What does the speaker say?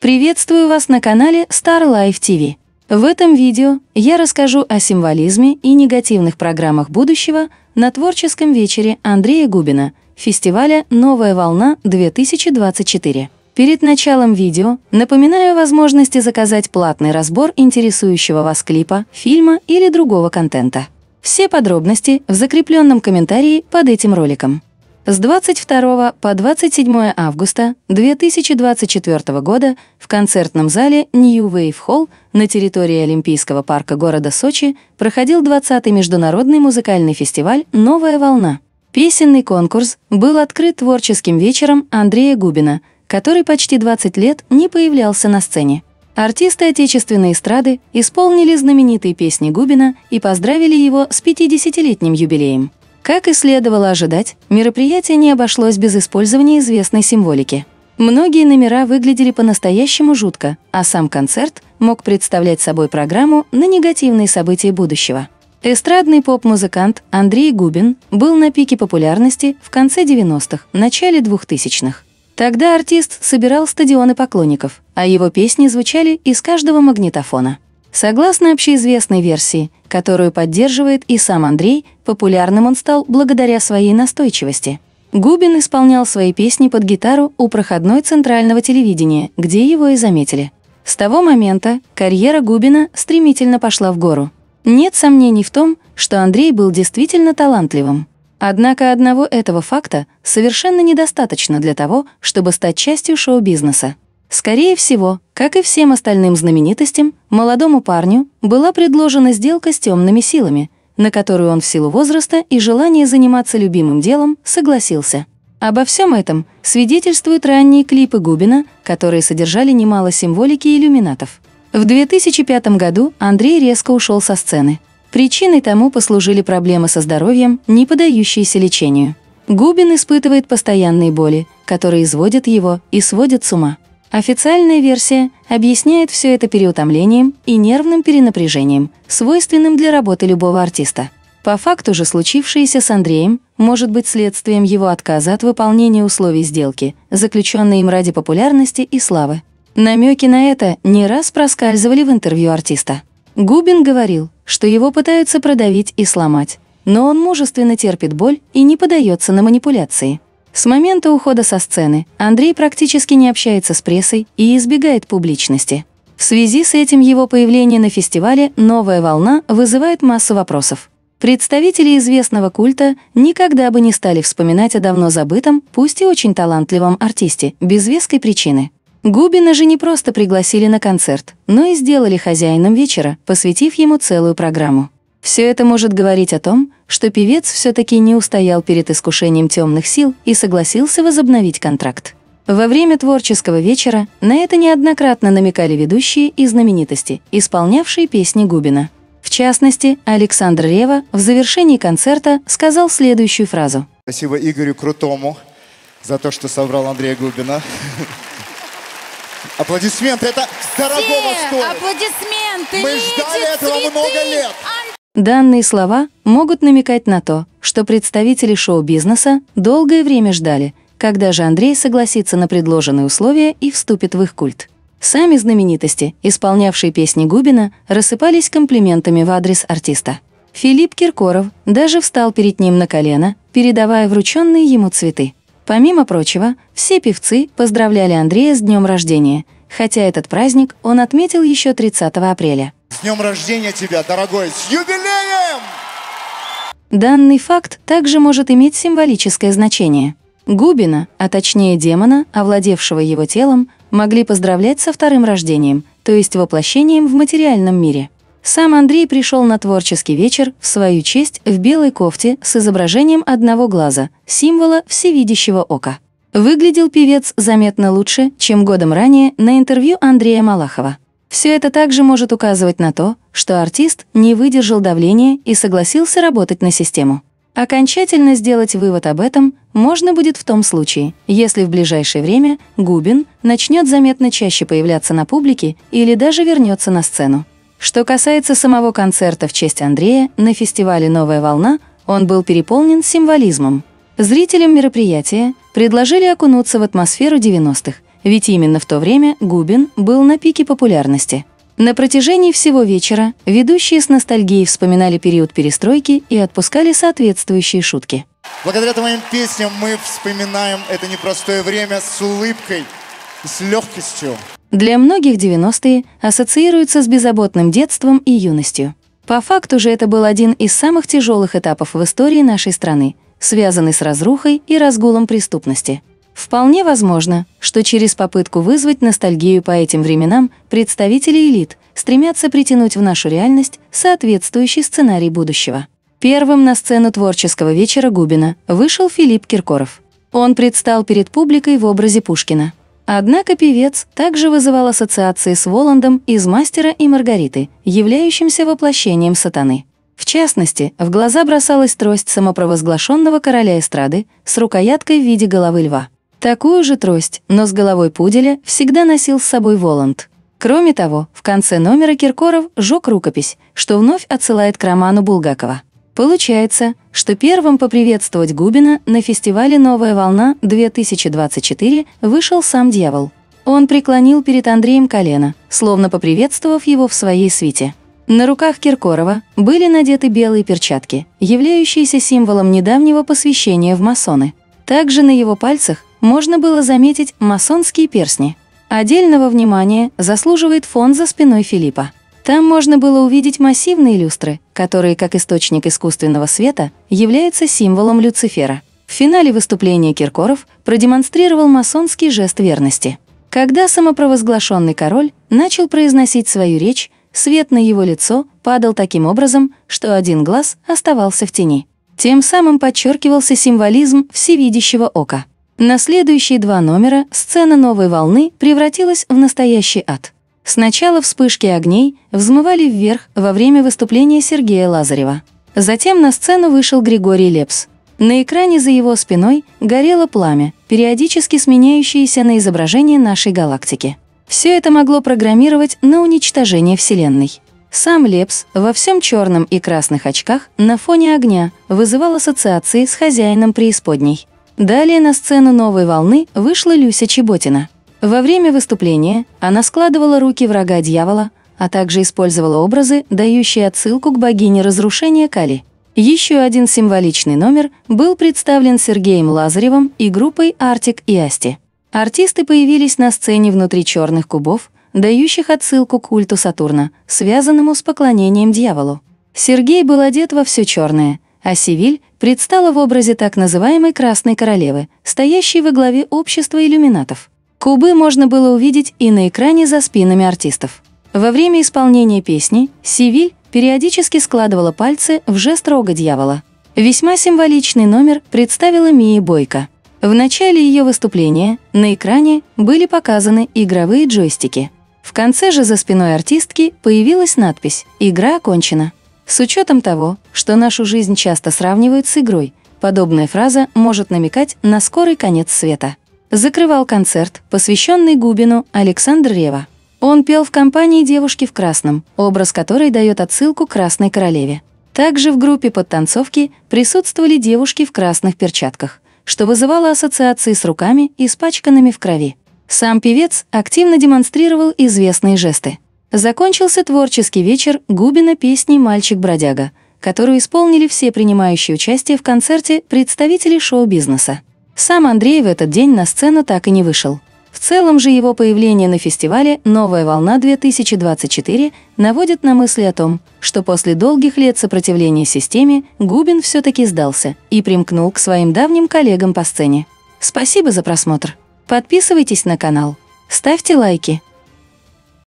Приветствую вас на канале Star Life TV. В этом видео я расскажу о символизме и негативных программах будущего на творческом вечере Андрея Губина, фестиваля «Новая волна-2024». Перед началом видео напоминаю о возможности заказать платный разбор интересующего вас клипа, фильма или другого контента. Все подробности в закрепленном комментарии под этим роликом. С 22 по 27 августа 2024 года в концертном зале New Wave Hall на территории Олимпийского парка города Сочи проходил 20-й международный музыкальный фестиваль «Новая волна». Песенный конкурс был открыт творческим вечером Андрея Губина, который почти 20 лет не появлялся на сцене. Артисты отечественной эстрады исполнили знаменитые песни Губина и поздравили его с 50-летним юбилеем. Как и следовало ожидать, мероприятие не обошлось без использования известной символики. Многие номера выглядели по-настоящему жутко, а сам концерт мог представлять собой программу на негативные события будущего. Эстрадный поп-музыкант Андрей Губин был на пике популярности в конце 90-х, начале 2000-х. Тогда артист собирал стадионы поклонников, а его песни звучали из каждого магнитофона. Согласно общеизвестной версии, которую поддерживает и сам Андрей, популярным он стал благодаря своей настойчивости. Губин исполнял свои песни под гитару у проходной центрального телевидения, где его и заметили. С того момента карьера Губина стремительно пошла в гору. Нет сомнений в том, что Андрей был действительно талантливым. Однако одного этого факта совершенно недостаточно для того, чтобы стать частью шоу-бизнеса. Скорее всего, как и всем остальным знаменитостям, молодому парню была предложена сделка с темными силами, на которую он в силу возраста и желания заниматься любимым делом согласился. Обо всем этом свидетельствуют ранние клипы Губина, которые содержали немало символики иллюминатов. В 2005 году Андрей резко ушел со сцены. Причиной тому послужили проблемы со здоровьем, не подающиеся лечению. Губин испытывает постоянные боли, которые изводят его и сводят с ума. Официальная версия объясняет все это переутомлением и нервным перенапряжением, свойственным для работы любого артиста. По факту же случившееся с Андреем может быть следствием его отказа от выполнения условий сделки, заключенной им ради популярности и славы. Намеки на это не раз проскальзывали в интервью артиста. Губин говорил, что его пытаются продавить и сломать, но он мужественно терпит боль и не поддается на манипуляции. С момента ухода со сцены Андрей практически не общается с прессой и избегает публичности. В связи с этим его появление на фестивале «Новая волна» вызывает массу вопросов. Представители известного культа никогда бы не стали вспоминать о давно забытом, пусть и очень талантливом артисте, без веской причины. Губина же не просто пригласили на концерт, но и сделали хозяином вечера, посвятив ему целую программу. Все это может говорить о том, что певец все-таки не устоял перед искушением темных сил и согласился возобновить контракт. Во время творческого вечера на это неоднократно намекали ведущие и знаменитости, исполнявшие песни Губина. В частности, Александр Рева в завершении концерта сказал следующую фразу. Спасибо Игорю Крутому за то, что собрал Андрея Губина. Аплодисменты, это дорогого стоит. аплодисменты, Мы ждали этого много лет. Данные слова могут намекать на то, что представители шоу-бизнеса долгое время ждали, когда же Андрей согласится на предложенные условия и вступит в их культ. Сами знаменитости, исполнявшие песни Губина, рассыпались комплиментами в адрес артиста. Филипп Киркоров даже встал перед ним на колено, передавая врученные ему цветы. Помимо прочего, все певцы поздравляли Андрея с днем рождения, хотя этот праздник он отметил еще 30 апреля. С днем рождения тебя, дорогой! С юбилеем! Данный факт также может иметь символическое значение. Губина, а точнее демона, овладевшего его телом, могли поздравлять со вторым рождением, то есть воплощением в материальном мире. Сам Андрей пришел на творческий вечер в свою честь в белой кофте с изображением одного глаза, символа всевидящего ока. Выглядел певец заметно лучше, чем годом ранее на интервью Андрея Малахова. Все это также может указывать на то, что артист не выдержал давления и согласился работать на систему. Окончательно сделать вывод об этом можно будет в том случае, если в ближайшее время Губин начнет заметно чаще появляться на публике или даже вернется на сцену. Что касается самого концерта в честь Андрея на фестивале «Новая волна», он был переполнен символизмом. Зрителям мероприятия предложили окунуться в атмосферу 90-х, ведь именно в то время Губин был на пике популярности. На протяжении всего вечера ведущие с ностальгией вспоминали период перестройки и отпускали соответствующие шутки. Благодаря твоим песням мы вспоминаем это непростое время с улыбкой и с легкостью. Для многих 90-е ассоциируются с беззаботным детством и юностью. По факту же это был один из самых тяжелых этапов в истории нашей страны, связанный с разрухой и разгулом преступности – Вполне возможно, что через попытку вызвать ностальгию по этим временам представители элит стремятся притянуть в нашу реальность соответствующий сценарий будущего. Первым на сцену творческого вечера Губина вышел Филипп Киркоров. Он предстал перед публикой в образе Пушкина. Однако певец также вызывал ассоциации с Воландом из «Мастера и Маргариты», являющимся воплощением сатаны. В частности, в глаза бросалась трость самопровозглашенного короля эстрады с рукояткой в виде головы льва. Такую же трость, но с головой пуделя, всегда носил с собой Воланд. Кроме того, в конце номера Киркоров жег рукопись, что вновь отсылает к роману Булгакова. Получается, что первым поприветствовать Губина на фестивале «Новая волна-2024» вышел сам дьявол. Он преклонил перед Андреем колено, словно поприветствовав его в своей свите. На руках Киркорова были надеты белые перчатки, являющиеся символом недавнего посвящения в масоны. Также на его пальцах можно было заметить масонские персни. Отдельного внимания заслуживает фон за спиной Филиппа. Там можно было увидеть массивные люстры, которые, как источник искусственного света, являются символом Люцифера. В финале выступления Киркоров продемонстрировал масонский жест верности. Когда самопровозглашенный король начал произносить свою речь, свет на его лицо падал таким образом, что один глаз оставался в тени. Тем самым подчеркивался символизм всевидящего ока. На следующие два номера сцена новой волны превратилась в настоящий ад. Сначала вспышки огней взмывали вверх во время выступления Сергея Лазарева. Затем на сцену вышел Григорий Лепс. На экране за его спиной горело пламя, периодически сменяющееся на изображение нашей галактики. Все это могло программировать на уничтожение Вселенной. Сам Лепс во всем черном и красных очках на фоне огня вызывал ассоциации с хозяином преисподней – Далее на сцену «Новой волны» вышла Люся Чеботина. Во время выступления она складывала руки врага дьявола, а также использовала образы, дающие отсылку к богине разрушения Кали. Еще один символичный номер был представлен Сергеем Лазаревым и группой «Артик и Асти». Артисты появились на сцене внутри черных кубов, дающих отсылку к культу Сатурна, связанному с поклонением дьяволу. Сергей был одет во все черное – а Севиль предстала в образе так называемой «красной королевы», стоящей во главе общества иллюминатов. Кубы можно было увидеть и на экране за спинами артистов. Во время исполнения песни Севиль периодически складывала пальцы в жест рога дьявола. Весьма символичный номер представила Мия Бойко. В начале ее выступления на экране были показаны игровые джойстики. В конце же за спиной артистки появилась надпись «Игра окончена». С учетом того, что нашу жизнь часто сравнивают с игрой, подобная фраза может намекать на скорый конец света. Закрывал концерт, посвященный Губину Александр Рева. Он пел в компании девушки в красном, образ которой дает отсылку к «Красной королеве». Также в группе подтанцовки присутствовали девушки в красных перчатках, что вызывало ассоциации с руками, испачканными в крови. Сам певец активно демонстрировал известные жесты. Закончился творческий вечер Губина песни «Мальчик-бродяга», которую исполнили все принимающие участие в концерте представители шоу-бизнеса. Сам Андрей в этот день на сцену так и не вышел. В целом же его появление на фестивале «Новая волна-2024» наводит на мысли о том, что после долгих лет сопротивления системе Губин все таки сдался и примкнул к своим давним коллегам по сцене. Спасибо за просмотр. Подписывайтесь на канал. Ставьте лайки.